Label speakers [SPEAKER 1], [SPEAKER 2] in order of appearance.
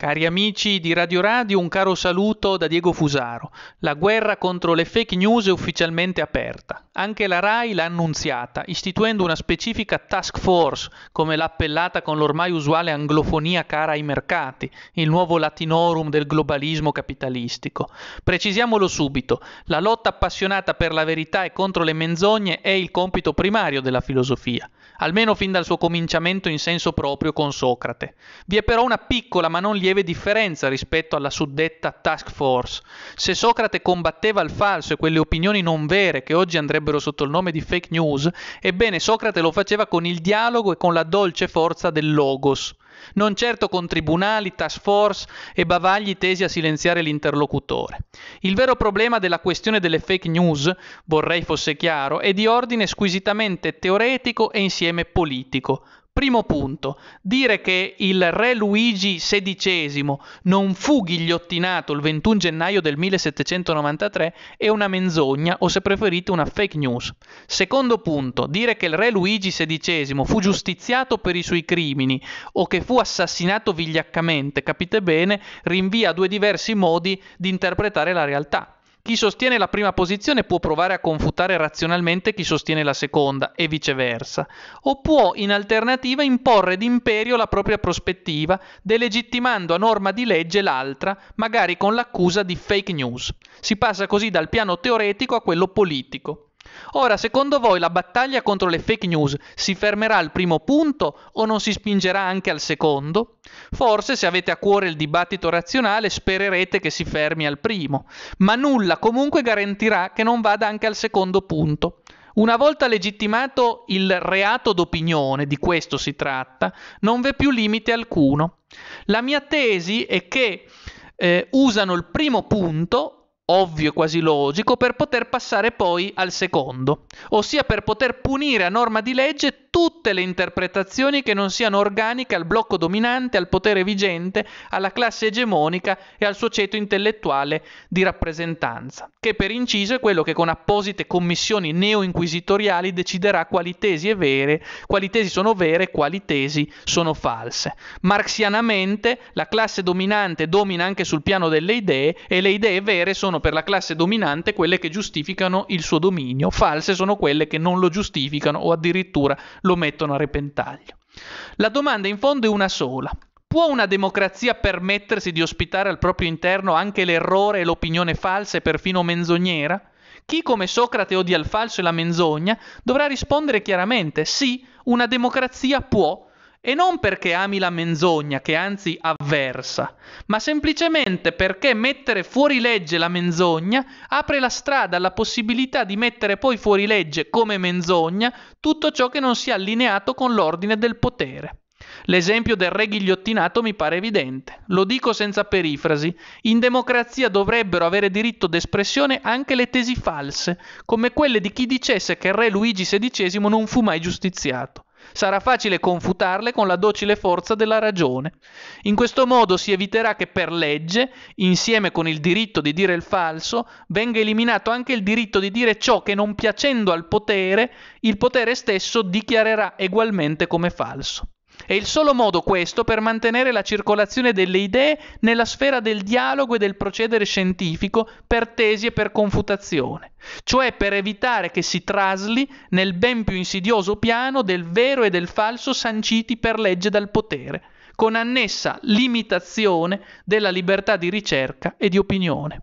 [SPEAKER 1] Cari amici di Radio Radio, un caro saluto da Diego Fusaro. La guerra contro le fake news è ufficialmente aperta. Anche la RAI l'ha annunziata, istituendo una specifica task force, come l'ha appellata con l'ormai usuale anglofonia cara ai mercati, il nuovo latinorum del globalismo capitalistico. Precisiamolo subito, la lotta appassionata per la verità e contro le menzogne è il compito primario della filosofia, almeno fin dal suo cominciamento in senso proprio con Socrate. Vi è però una piccola ma non lieve lieve differenza rispetto alla suddetta task force. Se Socrate combatteva il falso e quelle opinioni non vere che oggi andrebbero sotto il nome di fake news, ebbene Socrate lo faceva con il dialogo e con la dolce forza del logos. Non certo con tribunali, task force e bavagli tesi a silenziare l'interlocutore. Il vero problema della questione delle fake news, vorrei fosse chiaro, è di ordine squisitamente teoretico e insieme politico, Primo punto, dire che il re Luigi XVI non fu ghigliottinato il 21 gennaio del 1793 è una menzogna o se preferite una fake news. Secondo punto, dire che il re Luigi XVI fu giustiziato per i suoi crimini o che fu assassinato vigliaccamente, capite bene, rinvia a due diversi modi di interpretare la realtà. Chi sostiene la prima posizione può provare a confutare razionalmente chi sostiene la seconda e viceversa, o può in alternativa imporre d'imperio la propria prospettiva, delegittimando a norma di legge l'altra, magari con l'accusa di fake news. Si passa così dal piano teoretico a quello politico. Ora, secondo voi la battaglia contro le fake news si fermerà al primo punto o non si spingerà anche al secondo? Forse, se avete a cuore il dibattito razionale, spererete che si fermi al primo, ma nulla comunque garantirà che non vada anche al secondo punto. Una volta legittimato il reato d'opinione, di questo si tratta, non v'è più limite alcuno. La mia tesi è che eh, usano il primo punto ovvio e quasi logico per poter passare poi al secondo, ossia per poter punire a norma di legge tutte le interpretazioni che non siano organiche al blocco dominante, al potere vigente, alla classe egemonica e al suo ceto intellettuale di rappresentanza, che per inciso è quello che con apposite commissioni neo-inquisitoriali deciderà quali tesi, vere, quali tesi sono vere e quali tesi sono false. Marxianamente la classe dominante domina anche sul piano delle idee e le idee vere sono per la classe dominante quelle che giustificano il suo dominio, false sono quelle che non lo giustificano o addirittura lo mettono a repentaglio. La domanda in fondo è una sola. Può una democrazia permettersi di ospitare al proprio interno anche l'errore e l'opinione falsa e perfino menzognera? Chi come Socrate odia il falso e la menzogna dovrà rispondere chiaramente sì, una democrazia può e non perché ami la menzogna, che anzi avversa, ma semplicemente perché mettere fuori legge la menzogna apre la strada alla possibilità di mettere poi fuori legge come menzogna tutto ciò che non sia allineato con l'ordine del potere. L'esempio del re ghigliottinato mi pare evidente. Lo dico senza perifrasi. In democrazia dovrebbero avere diritto d'espressione anche le tesi false, come quelle di chi dicesse che il re Luigi XVI non fu mai giustiziato. Sarà facile confutarle con la docile forza della ragione. In questo modo si eviterà che per legge, insieme con il diritto di dire il falso, venga eliminato anche il diritto di dire ciò che non piacendo al potere, il potere stesso dichiarerà egualmente come falso. È il solo modo questo per mantenere la circolazione delle idee nella sfera del dialogo e del procedere scientifico per tesi e per confutazione, cioè per evitare che si trasli nel ben più insidioso piano del vero e del falso sanciti per legge dal potere, con annessa limitazione della libertà di ricerca e di opinione.